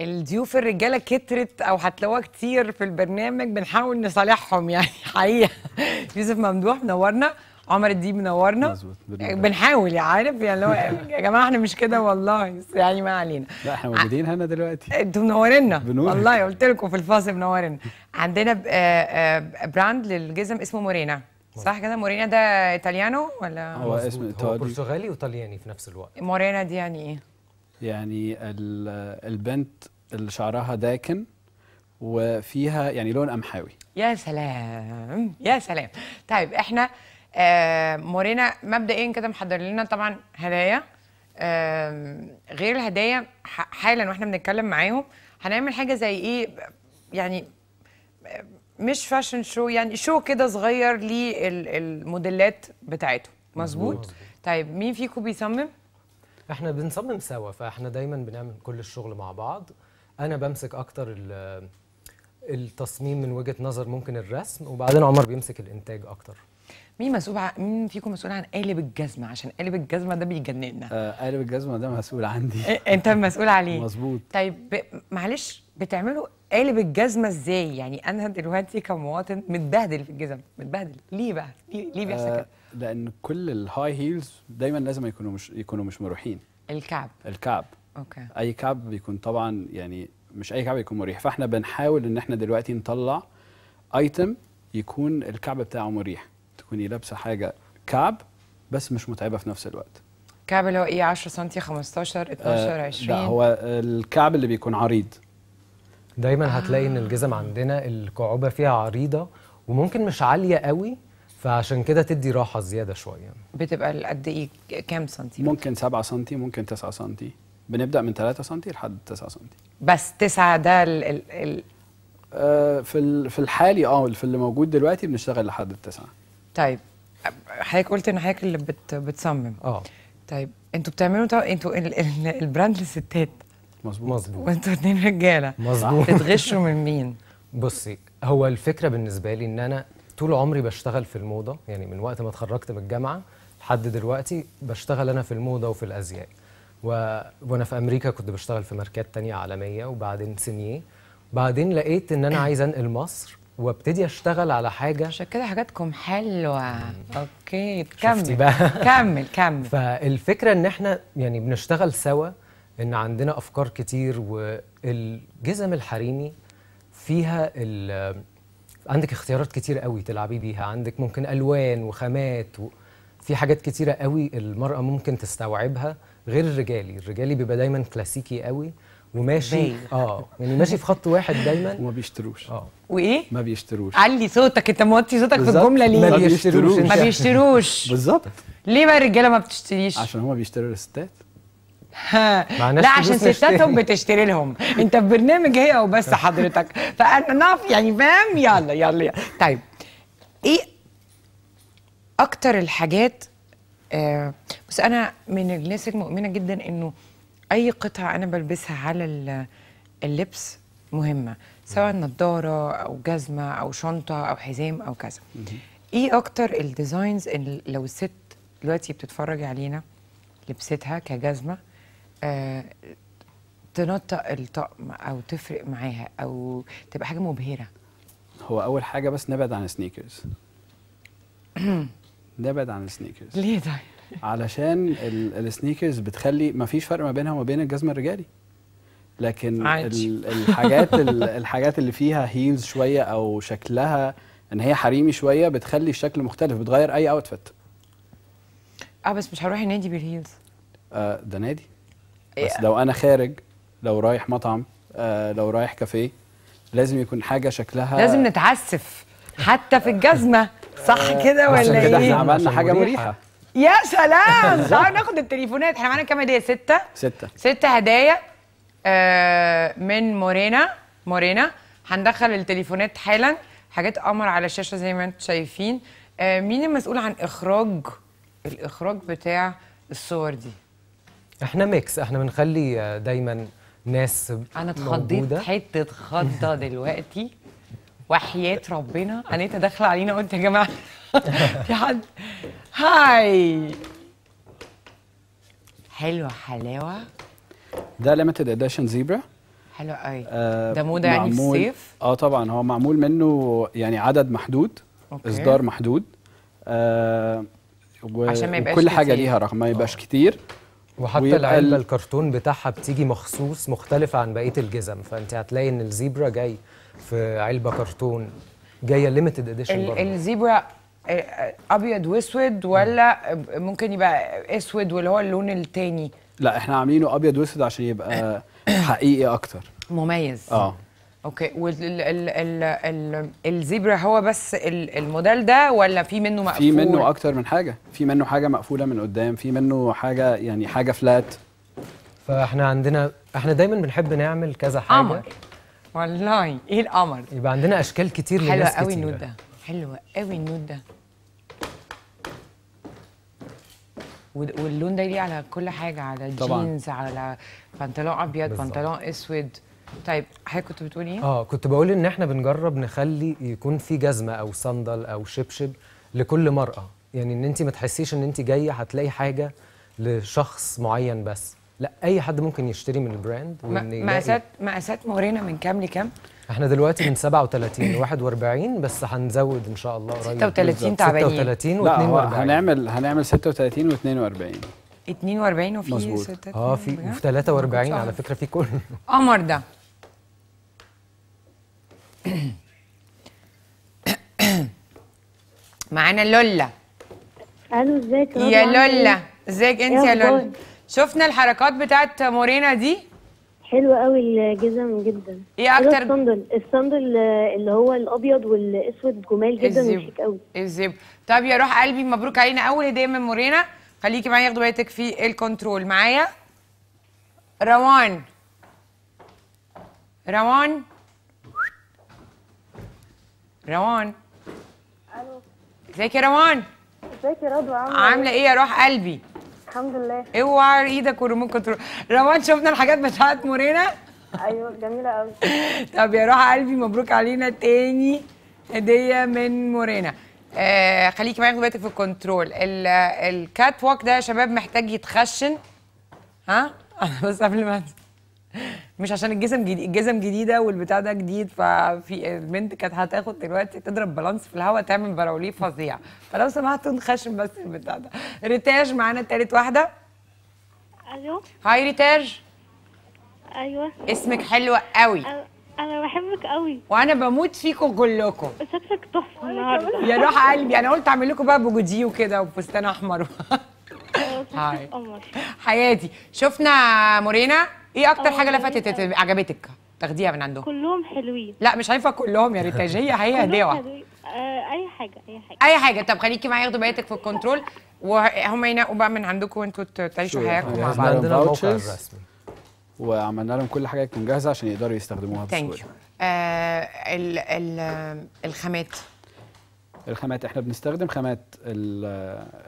الضيوف الرجاله كترت او هتلاقوها كتير في البرنامج بنحاول نصالحهم يعني حقيقه يوسف ممدوح منورنا عمر الديب منورنا بنحاول يا عارف يعني لو يا جماعه احنا مش كده والله يعني ما علينا لا احنا موجودين هنا دلوقتي انتوا منورنا والله قلت لكم في الفاصل منورنا عندنا آه، آه، براند للجزم اسمه مورينا صح كده مورينا ده ايطاليانو ولا هو اسم ايطالي برتغالي وايطالياني في نفس الوقت مورينا دي يعني ايه يعني البنت اللي شعرها داكن وفيها يعني لون قمحاوي يا سلام يا سلام طيب احنا آه، مورينا مبدئيا كده محضر لنا طبعا هدايا آه، غير الهدايا حالا واحنا بنتكلم معاهم هنعمل حاجه زي ايه يعني آه، مش فاشن شو يعني شو كده صغير للموديلات بتاعتهم مظبوط طيب مين فيكم بيصمم احنا بنصمم سوا فاحنا دايما بنعمل كل الشغل مع بعض انا بمسك اكتر التصميم من وجهه نظر ممكن الرسم وبعدين عمر بيمسك الانتاج اكتر مين مسؤول عن مين فيكم مسؤول عن قالب الجزمه عشان قالب الجزمه ده بيجننا آه قالب الجزمه ده مسؤول عندي انت مسؤول عليه مظبوط طيب معلش بتعملوا قالب الجزمه ازاي يعني انا دلوقتي كمواطن متبهدل في الجزم متبهدل ليه بقى ليه, بيحصل آه، كده لان كل الهاي هيلز دايما لازم يكونوا مش يكونوا مش مريحين الكعب الكعب اوكي اي كعب بيكون طبعا يعني مش اي كعب يكون مريح فاحنا بنحاول ان احنا دلوقتي نطلع ايتم يكون الكعب بتاعه مريح تكوني لابسه حاجه كعب بس مش متعبه في نفس الوقت كعب اللي هو ايه 10 سم 15 12 20 لا هو الكعب اللي بيكون عريض دايما آه. هتلاقي ان الجزم عندنا الكعوبه فيها عريضه وممكن مش عاليه قوي فعشان كده تدي راحه زياده شويه بتبقى قد ايه كام سنتي ممكن 7 سنتي ممكن 9 سنتي بنبدا من 3 سنتي لحد 9 سنتي بس 9 ده ال ال ال آه، في في الحالي اه في اللي موجود دلوقتي بنشتغل لحد التسعه طيب حضرتك قلت ان حضرتك اللي بت بتصمم اه طيب انتوا بتعملوا انتوا البراند للستات مظبوط مظبوط وانتوا اتنين رجاله مظبوط بتغشوا من مين؟ بصي هو الفكره بالنسبه لي ان انا طول عمري بشتغل في الموضه يعني من وقت ما اتخرجت من الجامعه لحد دلوقتي بشتغل انا في الموضه وفي الازياء و... وانا في امريكا كنت بشتغل في ماركات تانية عالميه وبعدين سينيه بعدين لقيت ان انا عايز انقل مصر وابتدي اشتغل على حاجه عشان كده حاجاتكم حلوه اوكي كمل كمل كمل فالفكره ان احنا يعني بنشتغل سوا ان عندنا افكار كتير والجزم الحريمي فيها عندك اختيارات كتير قوي تلعبي بيها عندك ممكن الوان وخامات و... في حاجات كتيرة قوي المرأة ممكن تستوعبها غير الرجالي الرجالي بيبقى دايما كلاسيكي قوي وماشي اه يعني ماشي في خط واحد دايما وما بيشتروش اه وايه ما بيشتروش علي صوتك انت موطي صوتك في الجمله ليه ما بيشتروش ما بيشتروش بالظبط ليه بقى الرجاله ما بتشتريش عشان هما بيشتروا الستات لا عشان ستاتهم بتشتري لهم انت في برنامج هي وبس حضرتك فانا نقف يعني فاهم يلا يلا, يلا. طيب ايه اكتر الحاجات آه بس انا من الناس المؤمنه جدا انه اي قطعه انا بلبسها على اللبس مهمه سواء نظاره او جزمه او شنطه او حزام او كذا ايه اكتر الديزاينز اللي لو الست دلوقتي بتتفرج علينا لبستها كجزمه آه، تنطق الطقم او تفرق معاها او تبقى حاجه مبهره هو اول حاجه بس نبعد عن السنيكرز نبعد عن السنيكرز ليه طيب علشان السنيكرز بتخلي ما فيش فرق ما بينها وما بين الجزمه الرجالي لكن الحاجات الحاجات اللي فيها هيلز شويه او شكلها ان هي حريمي شويه بتخلي الشكل مختلف بتغير اي اوتفيت اه بس مش هروح النادي بالهيلز آه ده نادي بس إيه. لو انا خارج لو رايح مطعم آه لو رايح كافيه لازم يكون حاجه شكلها لازم نتعسف حتى في الجزمه صح آه، كده ولا ايه؟ كده احنا عملنا حاجه مريحه يا سلام تعالوا ناخد التليفونات احنا معانا كام هديه؟ ستة ستة ستة هدايا آه من مورينا مورينا هندخل التليفونات حالا حاجات قمر على الشاشة زي ما انتم شايفين آه مين المسؤول عن إخراج الإخراج بتاع الصور دي؟ احنا ميكس احنا بنخلي دايما ناس انا اتخضيت حته خضه دلوقتي وحياه ربنا انيتا داخله علينا قلت يا جماعه في حد هاي حلوه حلاوه ده ليمتد اديشن زيبرا حلو قوي آه، ده موضه يعني في الصيف اه طبعا هو معمول منه يعني عدد محدود أوكي. اصدار محدود آه و... عشان ما يبقاش كل حاجه ليها رقم ما يبقاش كتير وحتى العلبه الكرتون بتاعها بتيجي مخصوص مختلفه عن بقيه الجزم فانت هتلاقي ان الزيبرا جاي في علبه كرتون جايه ليميتد اديشن برضه الزيبرا آه، آه، ابيض واسود ولا ممكن يبقى اسود واللي هو اللون التاني لا احنا عاملينه ابيض واسود عشان يبقى حقيقي اكتر مميز اه اوكي والزيبرا هو بس الموديل ده ولا في منه مقفول؟ في منه اكتر من حاجه، في منه حاجه مقفوله من قدام، في منه حاجه يعني حاجه فلات فاحنا عندنا احنا دايما بنحب نعمل كذا حاجه قمر والله ايه القمر؟ يبقى عندنا اشكال كتير حلوه قوي النوت ده حلوه قوي النوت ده واللون ده ليه على كل حاجه على طبعًا. جينز على بنطلون ابيض بنطلون اسود طيب حضرتك كنت بتقول ايه؟ اه كنت بقول ان احنا بنجرب نخلي يكون في جزمه او صندل او شبشب لكل مرأة يعني ان انت ما تحسيش ان انت جايه هتلاقي حاجه لشخص معين بس لا اي حد ممكن يشتري من البراند مقاسات مقاسات مورينا من كام لكام؟ احنا دلوقتي من 37 ل 41 بس هنزود ان شاء الله قريب 36 تعبانين 36 و 42 هنعمل هنعمل 36 و 42 42 وفي 36 اه في وفي 43 على فكره في كل قمر ده معانا لولا الو ازيك يا لولا ازيك انت يا إيه لولا شفنا الحركات بتاعت مورينا دي حلوه قوي الجزم جدا ايه اكتر الصندل الصندل اللي هو الابيض والاسود جمال جدا وشيك قوي الزب طب يا روح قلبي مبروك علينا اول هديه من مورينا خليكي معايا ياخدوا بالك في الكنترول معايا روان روان روان الو ازيك يا روان ازيك يا رضوى عامله إيه؟ عامله ايه يا روح قلبي الحمد لله اوعى إيه ايدك والريموت كنترول روان شفنا الحاجات بتاعت مورينا ايوه جميله قوي طب يا روح قلبي مبروك علينا تاني هديه من مورينا آه خليكي معايا دلوقتي في الكنترول الكات ووك ده يا شباب محتاج يتخشن ها انا بس قبل ما انزل مش عشان الجزم جديد الجزم جديده والبتاع ده جديد ففي البنت كانت هتاخد دلوقتي تضرب بالانس في الهواء تعمل براوليه فظيع فلو سمحتوا نخشم بس البتاع ده ريتاج معانا تالت واحده الو هاي ريتاج ايوه اسمك حلو قوي أ... انا بحبك قوي وانا بموت فيكم كلكم شكلك تحفه النهارده يا روح قلبي انا قلت اعمل لكم بقى بوجودي وكده وفستان احمر أه، هاي حياتي شفنا مورينا ايه اكتر حاجه لفتت عجبتك تاخديها من عندهم كلهم حلوين لا مش هينفع كلهم يا ريتاج هي هي هديه آه، اي حاجه اي حاجه اي حاجه طب خليكي معايا ياخدوا بقيتك في الكنترول وهم ينقوا بقى من عندكم وانتوا تعيشوا حياتكم مع بعض عندنا الموقع الرسمي وعملنا لهم كل حاجه تكون جاهزه عشان يقدروا يستخدموها بسهوله ثانك آه، يو الخامات الخامات احنا بنستخدم خامات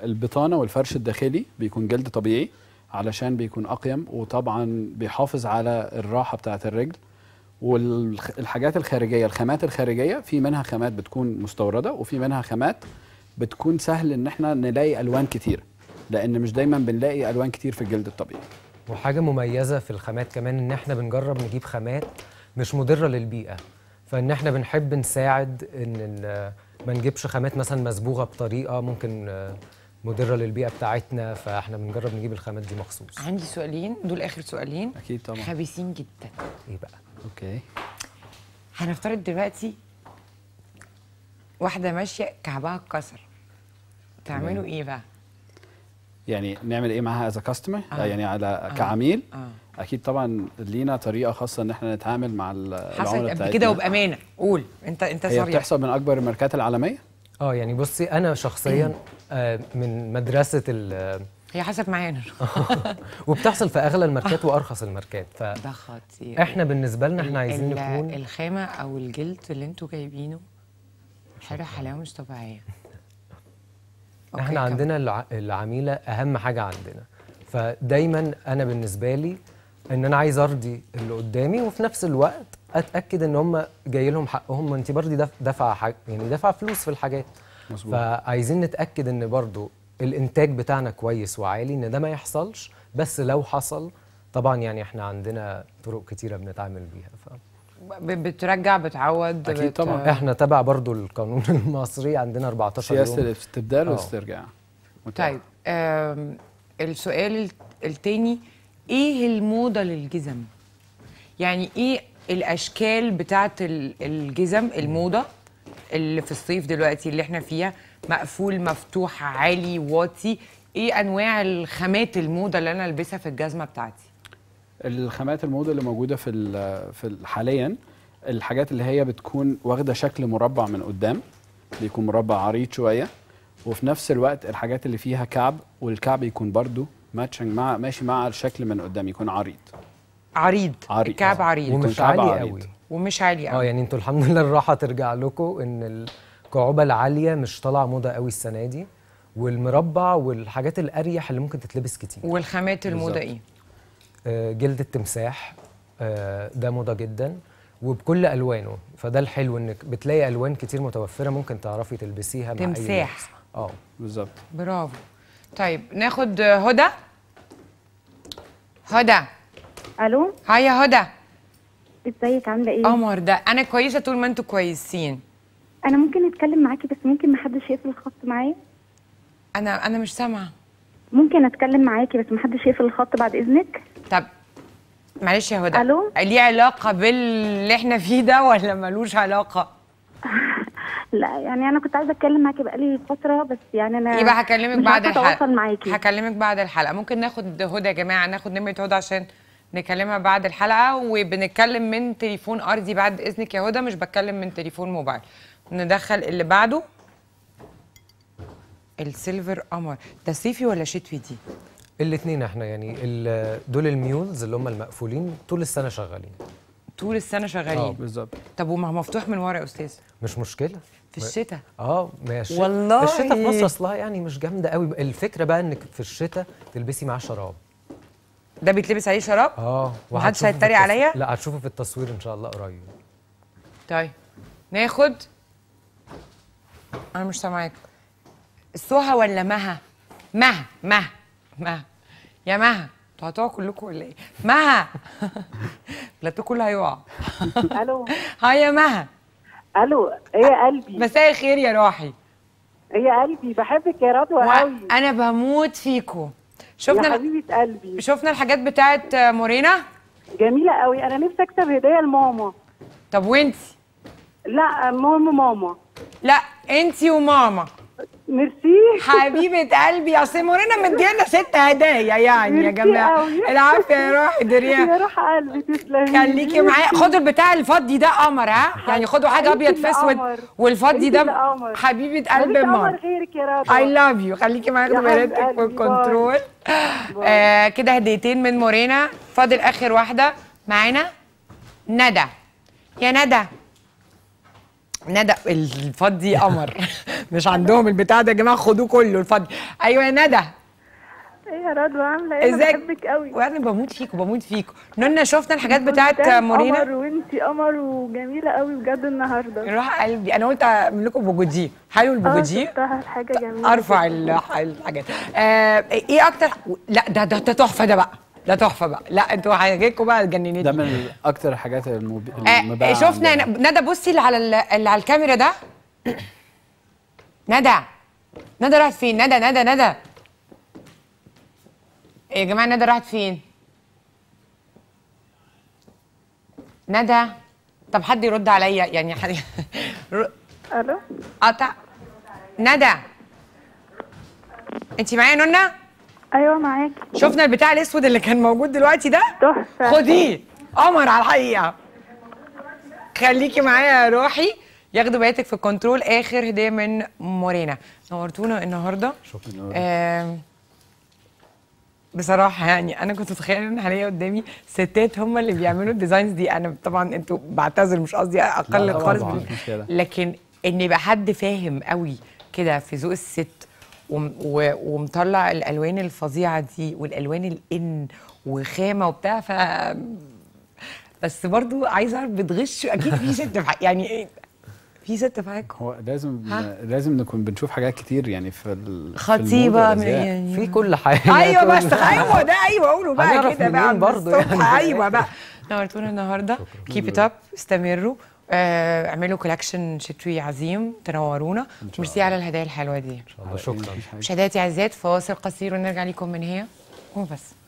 البطانه والفرش الداخلي بيكون جلد طبيعي علشان بيكون اقيم وطبعا بيحافظ على الراحه بتاعه الرجل والحاجات الخارجيه الخامات الخارجيه في منها خامات بتكون مستورده وفي منها خامات بتكون سهل ان احنا نلاقي الوان كتير لان مش دايما بنلاقي الوان كتير في الجلد الطبيعي وحاجه مميزه في الخامات كمان ان احنا بنجرب نجيب خامات مش مضره للبيئه فان احنا بنحب نساعد ان ما نجيبش خامات مثلا مسبوغه بطريقه ممكن مضره للبيئه بتاعتنا فاحنا بنجرب نجيب الخامات دي مخصوص عندي سؤالين دول اخر سؤالين اكيد طبعا خبيثين جدا ايه بقى اوكي هنفترض دلوقتي واحده ماشيه كعبها اتكسر تعملوا ايه بقى يعني نعمل ايه معاها از كاستمر آه. يعني على آه. كعميل آه. اكيد طبعا لينا طريقه خاصه ان احنا نتعامل مع العملاء بتاعتنا كده وبامانه قول انت انت صريح هي بتحصل من اكبر الماركات العالميه اه يعني بصي انا شخصيا آه، من مدرسه ال هي حسب معانا وبتحصل في اغلى الماركات وارخص الماركات ف ده خطير احنا بالنسبه لنا احنا عايزين نكون الخامه او الجلد اللي انتوا جايبينه حاجه حلاوه مش طبيعيه احنا عندنا العميله اهم حاجه عندنا فدايما انا بالنسبه لي ان انا عايز ارضي اللي قدامي وفي نفس الوقت اتاكد ان هم جاي لهم حقهم ما انت برضه دافعه حاجه يعني دافعه فلوس في الحاجات مصبوع. فعايزين نتاكد ان برضو الانتاج بتاعنا كويس وعالي ان ده ما يحصلش بس لو حصل طبعا يعني احنا عندنا طرق كتيره بنتعامل بيها ف... بترجع بتعوض اكيد بت... طبعا احنا تبع برضو القانون المصري عندنا 14 سياسه الاستبدال آه. والاسترجاع طيب السؤال الثاني ايه الموضه للجزم يعني ايه الاشكال بتاعت الجزم الموضه اللي في الصيف دلوقتي اللي احنا فيها مقفول مفتوح عالي واطي ايه انواع الخامات الموضه اللي انا البسها في الجزمه بتاعتي الخامات الموضه اللي موجوده في في حاليا الحاجات اللي هي بتكون واخده شكل مربع من قدام بيكون مربع عريض شويه وفي نفس الوقت الحاجات اللي فيها كعب والكعب يكون برضو ماتشنج مع ماشي مع الشكل من قدام يكون عريض عريض, عريض. الكعب آه. عريض ومش عالي قوي ومش عالي قوي اه يعني انتوا الحمد لله الراحه ترجع لكم ان الكعوبه العاليه مش طالعه موضه قوي السنه دي والمربع والحاجات الاريح اللي ممكن تتلبس كتير والخامات الموضه ايه آه، جلد التمساح آه، ده موضه جدا وبكل الوانه فده الحلو انك بتلاقي الوان كتير متوفره ممكن تعرفي تلبسيها تمساح. مع تمساح اه بالظبط برافو طيب ناخد هدى هدى الو هيا هدى ازيك عامله ايه قمر ده انا كويسه طول ما انتوا كويسين انا ممكن اتكلم معاكي بس ممكن ما حدش يقفل الخط معايا انا انا مش سامعه ممكن اتكلم معاكي بس ما حدش يقفل الخط بعد اذنك طب معلش يا هدى الو ليه علاقه باللي احنا فيه ده ولا ملوش علاقه لا يعني انا كنت عايزه اتكلم معاكي بقالي فتره بس يعني انا يبقى هكلمك بعد الحلقه هكلمك بعد الحلقه ممكن ناخد هدى يا جماعه ناخد نمره هدى عشان نكلمها بعد الحلقه وبنتكلم من تليفون ارضي بعد اذنك يا هدى مش بتكلم من تليفون موبايل ندخل اللي بعده السيلفر قمر ده صيفي ولا شتوي دي الاثنين احنا يعني دول الميولز اللي هم المقفولين طول السنه شغالين طول السنه شغالين اه بالظبط طب وما مفتوح من ورا يا استاذ مش مشكله في الشتاء اه ماشي والله الشتاء في مصر اصلها يعني مش جامده قوي الفكره بقى انك في الشتاء تلبسي معاه شراب ده بيتلبس عليه شراب اه ومحدش هيتريق عليا لا هتشوفه في التصوير ان شاء الله قريب طيب ناخد انا مش سامعاك سهى ولا مها مها مها مها يا مها انتوا هتقعوا كلكم ولا ايه مها بلاتو كله هيقع الو هاي يا مها الو ايه يا قلبي مساء الخير يا روحي ايه يا قلبي بحبك يا رضوى قوي انا بموت فيكم شفنا حبيبه قلبي شفنا الحاجات بتاعت مورينا جميله قوي انا نفسي اكتب هديه لماما طب وانتي لا ماما ماما لا انتي وماما ميرسي حبيبه قلبي يا سي مورينا مدينا ست هدايا يعني يا جماعه العافيه يا روح دريا يا روح قلبي تسلمي خليكي معايا خدوا البتاع الفضي ده قمر ها يعني خدوا حاجه ابيض في اسود والفضي ده حبيبه قلبي ماما غيرك يا رب اي لاف يو خليكي معايا خدوا بناتك والكنترول آه، كده هديتين من مورينا فاضل اخر واحده معانا ندى يا ندى ندى الفضي قمر مش عندهم البتاع ده يا جماعه خدوه كله الفضي ايوه يا ندى ايه يا رضوى عامله ايه انا بحبك قوي وانا بموت فيك وبموت فيك نونا شفنا الحاجات بتاعت مورينا قمر وانتي قمر وجميله قوي بجد النهارده روح قلبي انا قلت اعمل لكم بوجودي حلو البوجودي اه حاجه جميله ارفع الحاجات آه ايه اكتر لا ده ده تحفه ده, ده بقى ده تحفه بقى لا انتوا حاجتكم بقى اتجننتوا ده من اكتر الحاجات المب... آه، آه، المباعه شفنا ندى بصي اللي على اللي على الكاميرا ده ندى ندى راحت فين ندى ندى ندى إيه يا جماعه ندى راحت فين ندى طب حد يرد عليا يعني حد الو قطع ندى انت معايا نونه ايوه معاكي شفنا البتاع الاسود اللي كان موجود دلوقتي ده تحفه خديه قمر على الحقيقه خليكي معايا يا روحي ياخدوا بقيتك في الكنترول اخر هديه من مورينا نورتونا النهارده شكرا بصراحه يعني انا كنت متخيله ان هلاقي قدامي ستات هم اللي بيعملوا الديزاينز دي انا طبعا انتوا بعتذر مش قصدي اقل خالص لكن ان يبقى حد فاهم قوي كده في ذوق الست ومطلع الالوان الفظيعه دي والالوان الان وخامه وبتاع ف بس برضو عايز اعرف بتغش اكيد في ست في يعني في ست معاكم هو لازم لازم نكون بنشوف حاجات كتير يعني في خطيبه في, يعني في كل حاجه ايوه بس ايوه ده ايوه قولوا بقى كده بقى برضه يعني ايوه بقى نورتونا النهارده كيب ات اب استمروا آه، اعملوا كولكشن شتوي عظيم تنورونا ميرسي على الهدايا الحلوه دي ان شاء الله شكرا مشاهداتي اعزائي فواصل قصير ونرجع لكم من هي وبس